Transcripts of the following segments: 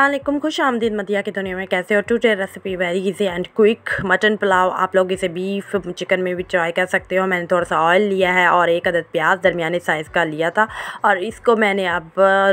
अल्लाम खुश आमदीद मदिया की दुनिया में कैसे और टूटे recipe very easy and quick mutton pulao आप लोग इसे बीफ चिकन में भी ट्राई कर सकते हो मैंने थोड़ा सा ऑयल लिया है और एक अदद प्याज दरमियाने साइज़ का लिया था और इसको मैंने अब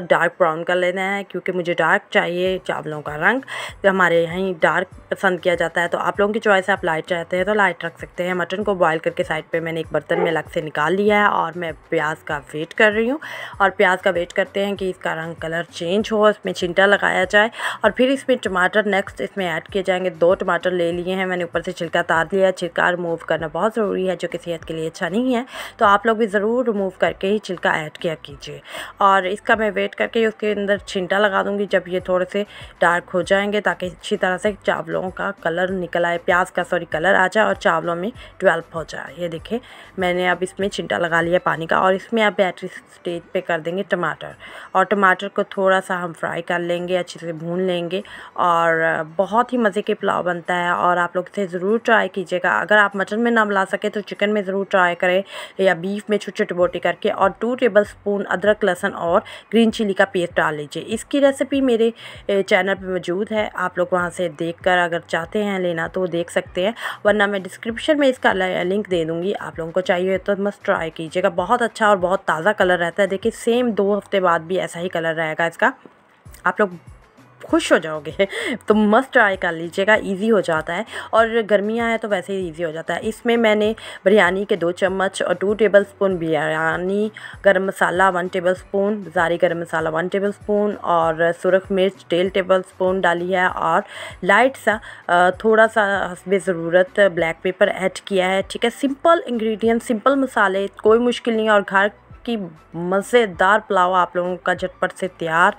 डार्क ब्राउन कर लेना है क्योंकि मुझे डार्क चाहिए चावलों का रंग तो हमारे यहीं डार्क पसंद किया जाता है तो आप लोगों की चॉइस आप लाइट चाहते हैं तो लाइट रख सकते हैं मटन को बॉयल करके साइड पर मैंने एक बर्तन में अलग से निकाल लिया है और मैं प्याज का वेट कर रही हूँ और प्याज का वेट करते हैं कि इसका रंग कलर चेंज हो उसमें छिंटा लगाया जाए और फिर इसमें टमाटर नेक्स्ट इसमें ऐड किए जाएंगे दो टमाटर ले लिए हैं मैंने ऊपर से छिलका तार लिया छिलका रिमूव करना बहुत ज़रूरी है जो कि सेहत के लिए अच्छा नहीं है तो आप लोग भी ज़रूर रिमूव करके ही छिलका ऐड किया कीजिए और इसका मैं वेट करके उसके अंदर छिंटा लगा दूँगी जब ये थोड़े से डार्क हो जाएंगे ताकि अच्छी तरह से चावलों का कलर निकल आए प्याज का सॉरी कलर आ जाए और चावलों में डेवलप हो जाए ये देखें मैंने अब इसमें छिंटा लगा लिया पानी का और इसमें आप बैटरी स्टेज पे कर देंगे टमाटर और टमाटर को थोड़ा सा हम फ्राई कर लेंगे अच्छी अच्छे से भून लेंगे और बहुत ही मज़े के पुलाव बनता है और आप लोग इसे ज़रूर ट्राई कीजिएगा अगर आप मटन में ना मिला सकें तो चिकन में ज़रूर ट्राई करें या बीफ में छोटे छोटी बोटी करके और टू टेबल स्पून अदरक लहसन और ग्रीन चिली का पेस्ट डाल लीजिए इसकी रेसिपी मेरे चैनल पर मौजूद है आप लोग वहाँ से देख कर अगर चाहते हैं लेना तो देख सकते हैं वरना मैं डिस्क्रिप्शन में इसका लिंक दे दूँगी आप लोगों को चाहिए तो मस्त ट्राई कीजिएगा बहुत अच्छा और बहुत ताज़ा कलर रहता है देखिए सेम दो हफ्ते बाद भी ऐसा ही कलर रहेगा इसका आप लोग खुश हो जाओगे तो मस्त ट्राई कर लीजिएगा ईजी हो जाता है और गर्मियाँ हैं तो वैसे ही ईजी हो जाता है इसमें मैंने बिरयानी के दो चम्मच और टू टेबल स्पून बिरयानी गर्म मसाला वन टेबल स्पून जारी गर्म मसाला वन टेबल स्पून और सुरख मिर्च डेढ़ टेबल स्पून डाली है और लाइट सा थोड़ा सा हसब ज़रूरत ब्लैक पेपर ऐड किया है ठीक है सिंपल इंग्रेडिएंट सिंपल मसाले कोई मुश्किल नहीं है और घर कि मज़ेदार पुलाव आप लोगों का झटपट से तैयार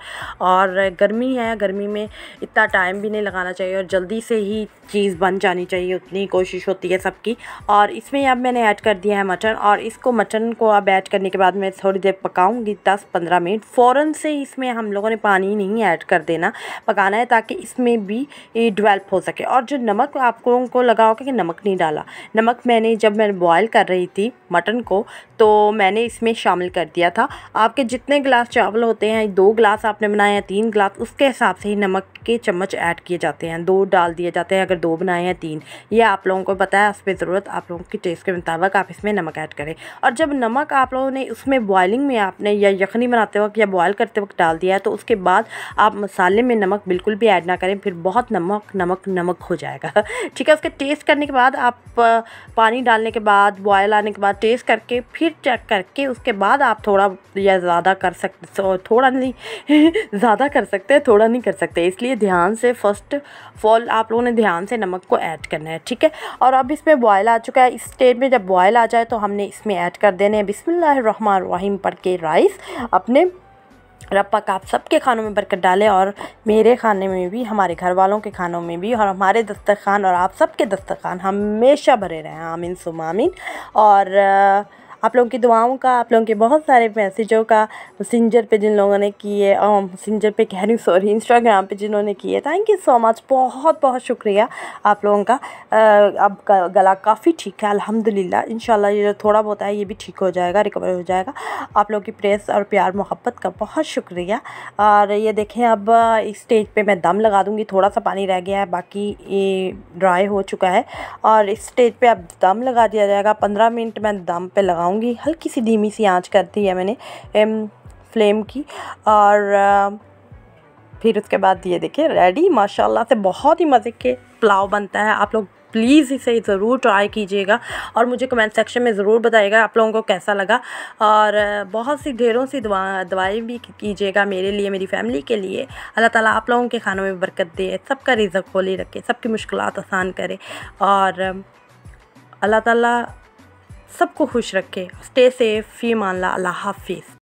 और गर्मी है गर्मी में इतना टाइम भी नहीं लगाना चाहिए और जल्दी से ही चीज़ बन जानी चाहिए उतनी कोशिश होती है सबकी और इसमें अब मैंने ऐड कर दिया है मटन और इसको मटन को अब ऐड करने के बाद मैं थोड़ी देर पकाऊंगी दस पंद्रह मिनट फ़ौर से इसमें हम लोगों ने पानी नहीं ऐड कर देना पकाना है ताकि इसमें भी डिवेल्प हो सके और जो नमक आप लोगों को लगा होगा कि नमक नहीं डाला नमक मैंने जब मैं बॉयल कर रही थी मटन को तो मैंने इसमें शामिल कर दिया था आपके जितने गिलास चावल होते हैं दो गिलास आपने बनाए हैं तीन गिलास उसके हिसाब से ही नमक के चम्मच ऐड किए जाते हैं दो डाल दिए जाते हैं अगर दो बनाए हैं तीन ये आप लोगों को पता है उस पर ज़रूरत आप लोगों की टेस्ट के मुताबिक आप इसमें नमक ऐड करें और जब नमक आप लोगों ने उसमें बॉयलिंग में आपने या यखनी बनाते वक्त या बॉयल करते वक्त डाल दिया है तो उसके बाद आप मसाले में नमक बिल्कुल भी ऐड ना करें फिर बहुत नमक नमक नमक हो जाएगा ठीक है उसके टेस्ट करने के बाद आप पानी डालने के बाद बॉयल आने के बाद टेस्ट करके फिर चेक करके उसके बाद आप थोड़ा या ज़्यादा कर सकते थोड़ा नहीं ज़्यादा कर सकते हैं थोड़ा नहीं कर सकते इसलिए ध्यान से फर्स्ट ऑफ ऑल आप लोगों ने ध्यान से नमक को ऐड करना है ठीक है और अब इसमें बॉयल आ चुका है इस स्टेज में जब बॉयल आ जाए तो हमने इसमें ऐड कर देने हैं बिसमीम पढ़ के राइस अपने रपा का आप सबके खानों में बरकत डाले और मेरे खाने में भी हमारे घर वालों के खानों में भी और हमारे दस्तरखान और आप सबके दस्तरखान हमेशा भरे रहें आमिन सुमामिन और आप लोगों की दुआओं का आप लोगों के बहुत सारे मैसेजों का सिंजर पे जिन लोगों ने किए और um, मैसेंजर पे कह रही हूँ सॉरी इंस्टाग्राम पे जिन्होंने किए थैंक यू सो मच बहुत बहुत शुक्रिया आप लोगों का अब गला काफ़ी ठीक है अलहमदिल्ला इन ये जो थोड़ा बहुत है ये भी ठीक हो जाएगा रिकवर हो जाएगा आप लोगों की प्रेस और प्यार मोहब्बत का बहुत शुक्रिया और ये देखें अब इस स्टेज पर मैं दम लगा दूँगी थोड़ा सा पानी रह गया है बाकी ये ड्राई हो चुका है और इस स्टेज पर अब दम लगा दिया जाएगा पंद्रह मिनट मैं दम पर लगाऊँ लगाऊंगी हल्की सी धीमी सी आंच कर दी है मैंने फ्लेम की और फिर उसके बाद ये देखिए रेडी माशाल्लाह से बहुत ही मज़े के पुलाव बनता है आप लोग प्लीज़ इसे ज़रूर ट्राई कीजिएगा और मुझे कमेंट सेक्शन में ज़रूर बताइएगा आप लोगों को कैसा लगा और बहुत सी ढेरों सी दवा दवाएँ भी कीजिएगा मेरे लिए मेरी फैमिली के लिए अल्लाह ताला आप लोगों के खानों में बरकत दे सबका रिजक खोली रखे सबकी मुश्किल आसान करे और अल्लाह ताला सबको खुश रखे स्टे सेफ फी मानला अल्लाह हाफिज़